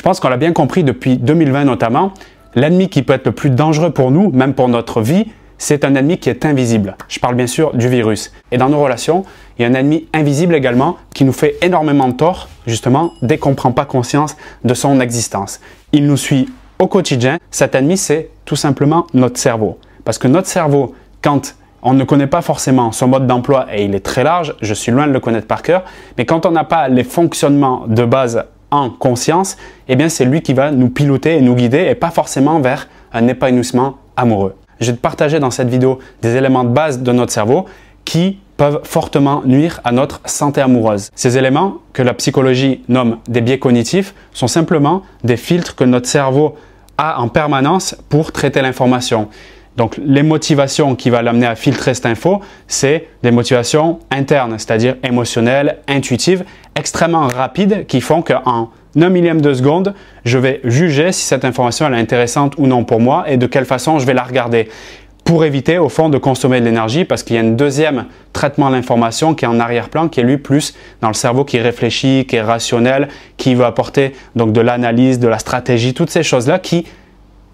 Je pense qu'on l'a bien compris depuis 2020 notamment, l'ennemi qui peut être le plus dangereux pour nous, même pour notre vie, c'est un ennemi qui est invisible. Je parle bien sûr du virus. Et dans nos relations, il y a un ennemi invisible également qui nous fait énormément de tort, justement, dès qu'on ne prend pas conscience de son existence. Il nous suit au quotidien. Cet ennemi, c'est tout simplement notre cerveau. Parce que notre cerveau, quand on ne connaît pas forcément son mode d'emploi et il est très large, je suis loin de le connaître par cœur, mais quand on n'a pas les fonctionnements de base en conscience, eh bien c'est lui qui va nous piloter et nous guider et pas forcément vers un épanouissement amoureux. Je vais te partager dans cette vidéo des éléments de base de notre cerveau qui peuvent fortement nuire à notre santé amoureuse. Ces éléments, que la psychologie nomme des biais cognitifs, sont simplement des filtres que notre cerveau a en permanence pour traiter l'information. Donc les motivations qui va l'amener à filtrer cette info, c'est des motivations internes, c'est-à-dire émotionnelles, intuitives, extrêmement rapides, qui font qu'en un millième de seconde, je vais juger si cette information est intéressante ou non pour moi et de quelle façon je vais la regarder pour éviter au fond de consommer de l'énergie parce qu'il y a un deuxième traitement de l'information qui est en arrière-plan, qui est lui plus dans le cerveau qui réfléchit, qui est rationnel, qui va apporter donc de l'analyse, de la stratégie, toutes ces choses-là qui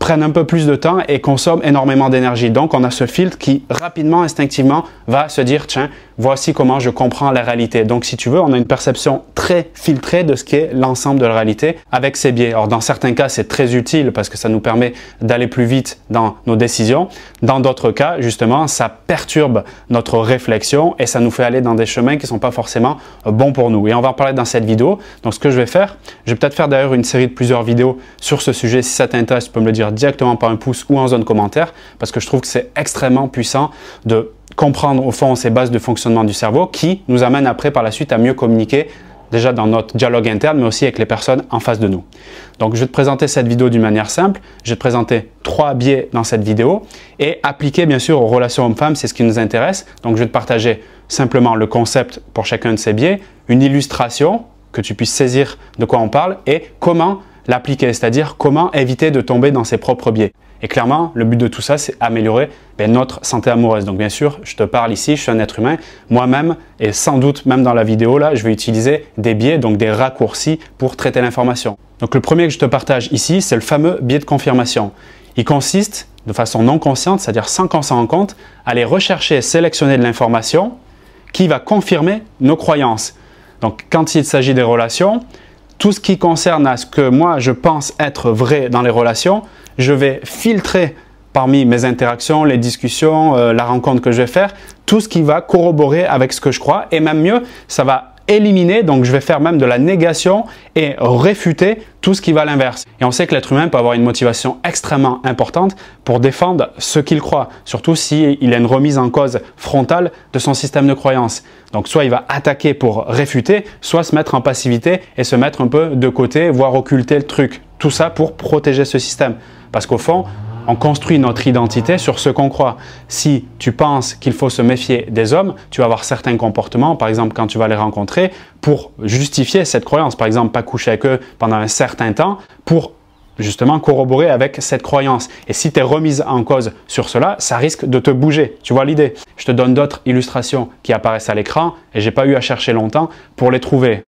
prennent un peu plus de temps et consomment énormément d'énergie. Donc, on a ce filtre qui rapidement, instinctivement, va se dire, tiens, voici comment je comprends la réalité. Donc, si tu veux, on a une perception très filtrée de ce qu'est l'ensemble de la réalité avec ses biais. Or, dans certains cas, c'est très utile parce que ça nous permet d'aller plus vite dans nos décisions. Dans d'autres cas, justement, ça perturbe notre réflexion et ça nous fait aller dans des chemins qui ne sont pas forcément bons pour nous. Et on va en parler dans cette vidéo. Donc, ce que je vais faire, je vais peut-être faire d'ailleurs une série de plusieurs vidéos sur ce sujet. Si ça t'intéresse, tu peux me le dire directement par un pouce ou en zone commentaire parce que je trouve que c'est extrêmement puissant de comprendre au fond ces bases de fonctionnement du cerveau qui nous amène après par la suite à mieux communiquer déjà dans notre dialogue interne, mais aussi avec les personnes en face de nous. Donc je vais te présenter cette vidéo d'une manière simple. Je vais te présenter trois biais dans cette vidéo et appliquer bien sûr aux relations hommes-femmes, c'est ce qui nous intéresse. Donc je vais te partager simplement le concept pour chacun de ces biais, une illustration que tu puisses saisir de quoi on parle et comment l'appliquer, c'est-à-dire comment éviter de tomber dans ses propres biais. Et clairement, le but de tout ça, c'est améliorer ben, notre santé amoureuse. Donc bien sûr, je te parle ici, je suis un être humain. Moi-même, et sans doute même dans la vidéo, là, je vais utiliser des biais, donc des raccourcis pour traiter l'information. Donc le premier que je te partage ici, c'est le fameux biais de confirmation. Il consiste, de façon non consciente, c'est-à-dire sans qu'on s'en rende compte, à aller rechercher et sélectionner de l'information qui va confirmer nos croyances. Donc quand il s'agit des relations, tout ce qui concerne à ce que moi je pense être vrai dans les relations, je vais filtrer parmi mes interactions, les discussions, euh, la rencontre que je vais faire, tout ce qui va corroborer avec ce que je crois. Et même mieux, ça va éliminer, donc je vais faire même de la négation et réfuter tout ce qui va à l'inverse. Et on sait que l'être humain peut avoir une motivation extrêmement importante pour défendre ce qu'il croit, surtout s'il y a une remise en cause frontale de son système de croyance. Donc soit il va attaquer pour réfuter, soit se mettre en passivité et se mettre un peu de côté, voire occulter le truc. Tout ça pour protéger ce système. Parce qu'au fond, on construit notre identité sur ce qu'on croit. Si tu penses qu'il faut se méfier des hommes, tu vas avoir certains comportements, par exemple quand tu vas les rencontrer, pour justifier cette croyance. Par exemple, pas coucher avec eux pendant un certain temps pour justement corroborer avec cette croyance. Et si tu es remise en cause sur cela, ça risque de te bouger. Tu vois l'idée Je te donne d'autres illustrations qui apparaissent à l'écran et j'ai pas eu à chercher longtemps pour les trouver.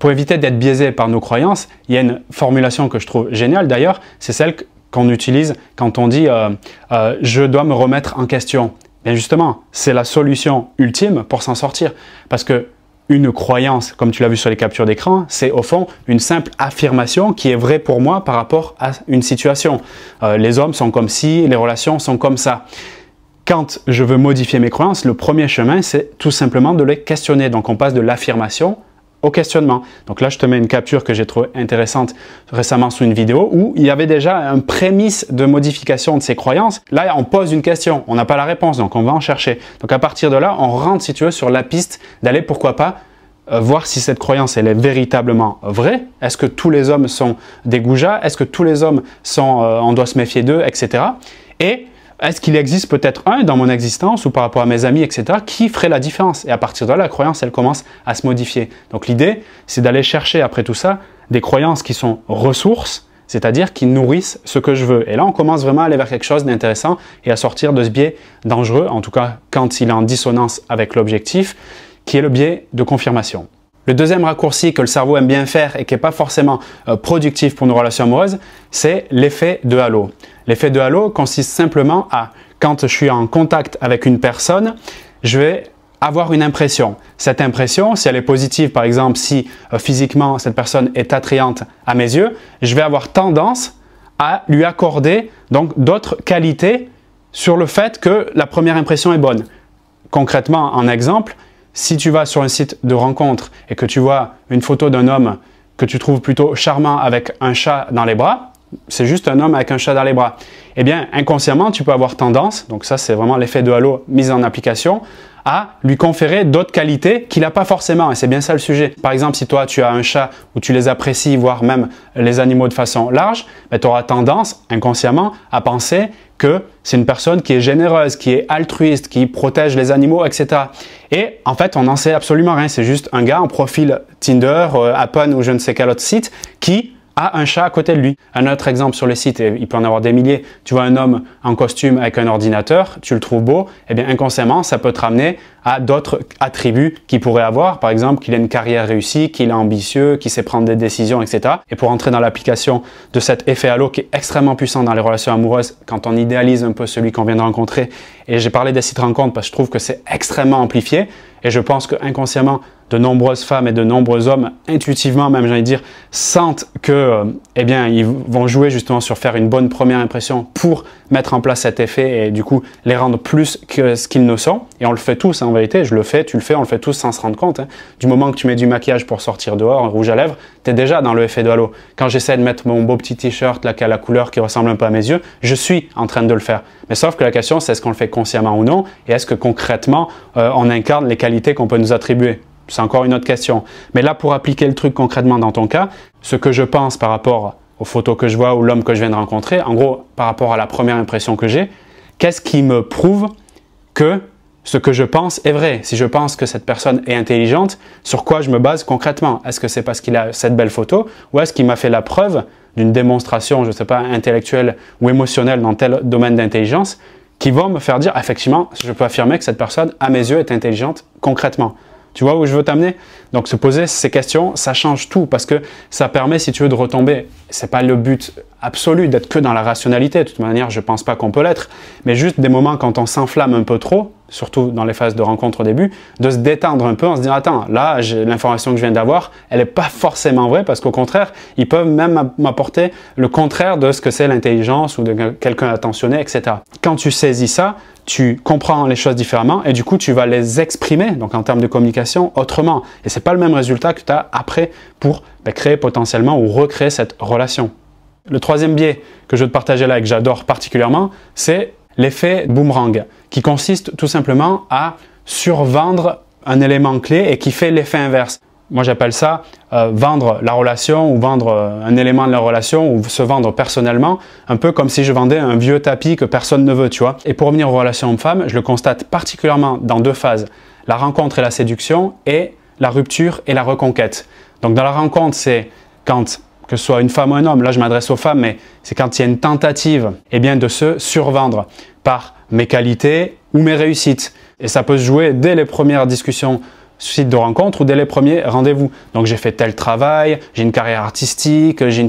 pour éviter d'être biaisé par nos croyances, il y a une formulation que je trouve géniale d'ailleurs, c'est celle qu'on utilise quand on dit euh, euh, je dois me remettre en question. Bien justement, c'est la solution ultime pour s'en sortir. Parce que une croyance, comme tu l'as vu sur les captures d'écran, c'est au fond une simple affirmation qui est vraie pour moi par rapport à une situation. Euh, les hommes sont comme ci, les relations sont comme ça. Quand je veux modifier mes croyances, le premier chemin, c'est tout simplement de les questionner. Donc on passe de l'affirmation au questionnement. Donc là, je te mets une capture que j'ai trouvée intéressante récemment sous une vidéo où il y avait déjà un prémisse de modification de ses croyances. Là, on pose une question, on n'a pas la réponse, donc on va en chercher. Donc à partir de là, on rentre, si tu veux, sur la piste d'aller, pourquoi pas, euh, voir si cette croyance elle est véritablement vraie. Est-ce que tous les hommes sont des goujats Est-ce que tous les hommes sont, euh, on doit se méfier d'eux, etc. Et est-ce qu'il existe peut-être un dans mon existence ou par rapport à mes amis, etc., qui ferait la différence Et à partir de là, la croyance, elle commence à se modifier. Donc l'idée, c'est d'aller chercher après tout ça des croyances qui sont ressources, c'est-à-dire qui nourrissent ce que je veux. Et là, on commence vraiment à aller vers quelque chose d'intéressant et à sortir de ce biais dangereux, en tout cas quand il est en dissonance avec l'objectif, qui est le biais de confirmation. Le deuxième raccourci que le cerveau aime bien faire et qui n'est pas forcément euh, productif pour nos relations amoureuses, c'est l'effet de halo. L'effet de halo consiste simplement à, quand je suis en contact avec une personne, je vais avoir une impression. Cette impression, si elle est positive, par exemple, si euh, physiquement cette personne est attrayante à mes yeux, je vais avoir tendance à lui accorder donc d'autres qualités sur le fait que la première impression est bonne. Concrètement, en exemple, si tu vas sur un site de rencontre et que tu vois une photo d'un homme que tu trouves plutôt charmant avec un chat dans les bras, c'est juste un homme avec un chat dans les bras. Eh bien, inconsciemment, tu peux avoir tendance, donc ça c'est vraiment l'effet de halo mis en application, à lui conférer d'autres qualités qu'il n'a pas forcément. Et c'est bien ça le sujet. Par exemple, si toi, tu as un chat où tu les apprécies, voire même les animaux de façon large, ben, tu auras tendance inconsciemment à penser que c'est une personne qui est généreuse, qui est altruiste, qui protège les animaux, etc. Et en fait, on n'en sait absolument rien. C'est juste un gars en profil Tinder, euh, ou je ne sais quel autre site qui un chat à côté de lui. Un autre exemple sur le site, et il peut en avoir des milliers, tu vois un homme en costume avec un ordinateur, tu le trouves beau, et eh bien inconsciemment, ça peut te ramener à d'autres attributs qu'il pourrait avoir, par exemple qu'il a une carrière réussie, qu'il est ambitieux, qu'il sait prendre des décisions, etc. Et pour entrer dans l'application de cet effet halo qui est extrêmement puissant dans les relations amoureuses, quand on idéalise un peu celui qu'on vient de rencontrer, et j'ai parlé des sites rencontres parce que je trouve que c'est extrêmement amplifié, et je pense que inconsciemment, de nombreuses femmes et de nombreux hommes, intuitivement même, j'ai dire, sentent que, euh, eh bien, ils vont jouer justement sur faire une bonne première impression pour mettre en place cet effet et du coup les rendre plus que ce qu'ils ne sont. Et on le fait tous hein, en vérité, je le fais, tu le fais, on le fait tous sans se rendre compte. Hein. Du moment que tu mets du maquillage pour sortir dehors, un rouge à lèvres, tu es déjà dans le effet de halo. Quand j'essaie de mettre mon beau petit t-shirt là qui a la couleur qui ressemble un peu à mes yeux, je suis en train de le faire. Mais sauf que la question c'est est-ce qu'on le fait consciemment ou non et est-ce que concrètement euh, on incarne les qualités qu'on peut nous attribuer c'est encore une autre question. Mais là, pour appliquer le truc concrètement dans ton cas, ce que je pense par rapport aux photos que je vois ou l'homme que je viens de rencontrer, en gros, par rapport à la première impression que j'ai, qu'est-ce qui me prouve que ce que je pense est vrai Si je pense que cette personne est intelligente, sur quoi je me base concrètement Est-ce que c'est parce qu'il a cette belle photo ou est-ce qu'il m'a fait la preuve d'une démonstration, je ne sais pas, intellectuelle ou émotionnelle dans tel domaine d'intelligence qui vont me faire dire, effectivement, je peux affirmer que cette personne, à mes yeux, est intelligente concrètement tu vois où je veux t'amener Donc se poser ces questions, ça change tout parce que ça permet, si tu veux, de retomber. n'est pas le but absolu d'être que dans la rationalité. De toute manière, je ne pense pas qu'on peut l'être. Mais juste des moments quand on s'enflamme un peu trop, surtout dans les phases de rencontre au début, de se détendre un peu en se dire attends, là, l'information que je viens d'avoir, elle n'est pas forcément vraie parce qu'au contraire, ils peuvent même m'apporter le contraire de ce que c'est l'intelligence ou de quelqu'un attentionné, etc. Quand tu saisis ça, tu comprends les choses différemment et du coup, tu vas les exprimer, donc en termes de communication, autrement. Et ce n'est pas le même résultat que tu as après pour ben, créer potentiellement ou recréer cette relation. Le troisième biais que je veux te partager là et que j'adore particulièrement, c'est l'effet boomerang, qui consiste tout simplement à survendre un élément clé et qui fait l'effet inverse. Moi, j'appelle ça euh, vendre la relation ou vendre euh, un élément de la relation ou se vendre personnellement, un peu comme si je vendais un vieux tapis que personne ne veut, tu vois. Et pour revenir aux relations hommes-femmes, je le constate particulièrement dans deux phases, la rencontre et la séduction et la rupture et la reconquête. Donc dans la rencontre, c'est quand que ce soit une femme ou un homme, là je m'adresse aux femmes, mais c'est quand il y a une tentative eh bien, de se survendre par mes qualités ou mes réussites. Et ça peut se jouer dès les premières discussions site de rencontre ou dès les premiers rendez-vous. Donc j'ai fait tel travail, j'ai une carrière artistique, j'ai,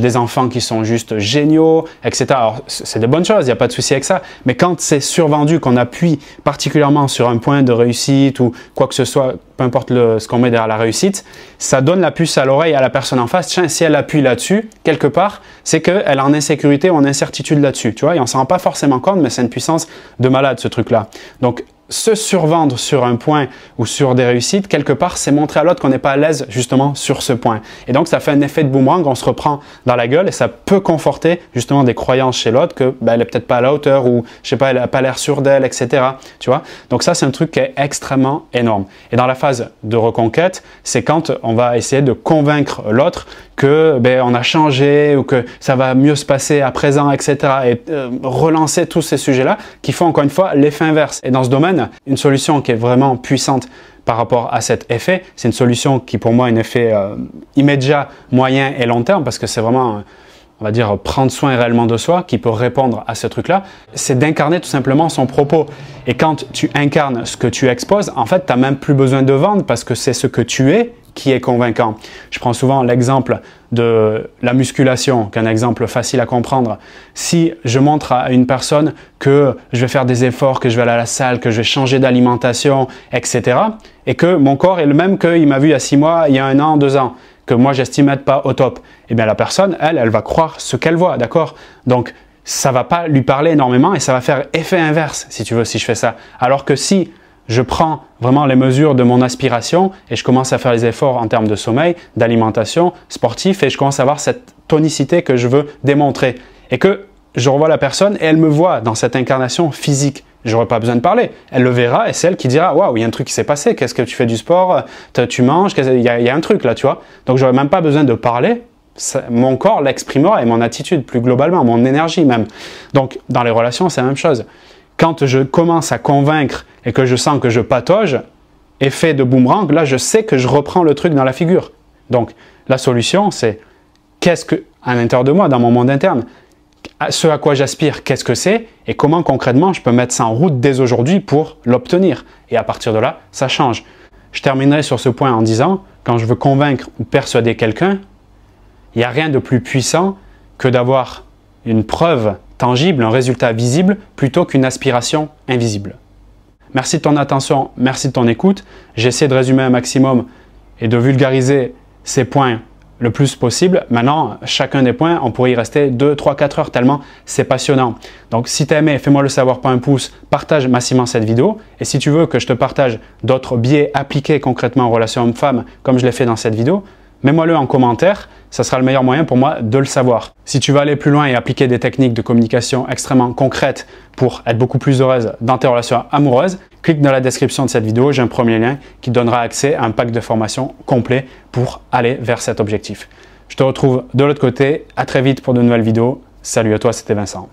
des enfants qui sont juste géniaux, etc. Alors c'est des bonnes choses, il n'y a pas de souci avec ça. Mais quand c'est survendu, qu'on appuie particulièrement sur un point de réussite ou quoi que ce soit, peu importe ce qu'on met derrière la réussite, ça donne la puce à l'oreille à la personne en face. Tiens, si elle appuie là-dessus, quelque part, c'est qu'elle est en insécurité ou en incertitude là-dessus. Tu vois, et on s'en rend pas forcément compte, mais c'est une puissance de malade ce truc-là. Donc se survendre sur un point ou sur des réussites, quelque part, c'est montrer à l'autre qu'on n'est pas à l'aise justement sur ce point. Et donc, ça fait un effet de boomerang, on se reprend dans la gueule et ça peut conforter justement des croyances chez l'autre que ben, elle est peut-être pas à la hauteur ou je sais pas, elle n'a pas l'air sûre d'elle, etc. Tu vois Donc ça, c'est un truc qui est extrêmement énorme. Et dans la phase de reconquête, c'est quand on va essayer de convaincre l'autre que ben, on a changé ou que ça va mieux se passer à présent, etc. Et euh, relancer tous ces sujets-là qui font encore une fois l'effet inverse. Et dans ce domaine, une solution qui est vraiment puissante par rapport à cet effet, c'est une solution qui pour moi a un effet euh, immédiat, moyen et long terme parce que c'est vraiment on va dire, prendre soin réellement de soi, qui peut répondre à ce truc-là, c'est d'incarner tout simplement son propos. Et quand tu incarnes ce que tu exposes, en fait, tu n'as même plus besoin de vendre parce que c'est ce que tu es qui est convaincant. Je prends souvent l'exemple de la musculation, qu'un exemple facile à comprendre. Si je montre à une personne que je vais faire des efforts, que je vais aller à la salle, que je vais changer d'alimentation, etc., et que mon corps est le même qu'il m'a vu il y a six mois, il y a un an, deux ans, que moi j'estime être pas au top, eh bien la personne, elle, elle va croire ce qu'elle voit, d'accord Donc ça va pas lui parler énormément et ça va faire effet inverse, si tu veux, si je fais ça. Alors que si je prends vraiment les mesures de mon aspiration et je commence à faire les efforts en termes de sommeil, d'alimentation, sportif, et je commence à avoir cette tonicité que je veux démontrer. Et que je revois la personne et elle me voit dans cette incarnation physique. J'aurais pas besoin de parler. Elle le verra et c'est elle qui dira Waouh, il y a un truc qui s'est passé. Qu'est-ce que tu fais du sport Tu manges Il y, a un truc là, tu vois. Donc, j'aurais même pas besoin de parler. Mon corps l'exprimera et mon attitude, plus globalement, mon énergie même. Donc, dans les relations, c'est la même chose quand je commence à convaincre et que je sens que je patauge, effet de boomerang, là je sais que je reprends le truc dans la figure. Donc la solution c'est qu'est-ce que, à l'intérieur de moi, dans mon monde interne, ce à quoi j'aspire, qu'est-ce que c'est et comment concrètement je peux mettre ça en route dès aujourd'hui pour l'obtenir. Et à partir de là, ça change. Je terminerai sur ce point en disant, quand je veux convaincre ou persuader quelqu'un, il n'y a rien de plus puissant que d'avoir une preuve tangible, un résultat visible, plutôt qu'une aspiration invisible. Merci de ton attention, merci de ton écoute. J'essaie de résumer un maximum et de vulgariser ces points le plus possible. Maintenant, chacun des points, on pourrait y rester 2, 3, 4 heures tellement c'est passionnant. Donc si t'as aimé, fais-moi le savoir par un pouce, partage massivement cette vidéo. Et si tu veux que je te partage d'autres biais appliqués concrètement en relation homme-femme, comme je l'ai fait dans cette vidéo, Mets-moi-le en commentaire, ça sera le meilleur moyen pour moi de le savoir. Si tu veux aller plus loin et appliquer des techniques de communication extrêmement concrètes pour être beaucoup plus heureuse dans tes relations amoureuses, clique dans la description de cette vidéo, j'ai un premier lien qui donnera accès à un pack de formation complet pour aller vers cet objectif. Je te retrouve de l'autre côté, à très vite pour de nouvelles vidéos. Salut à toi, c'était Vincent.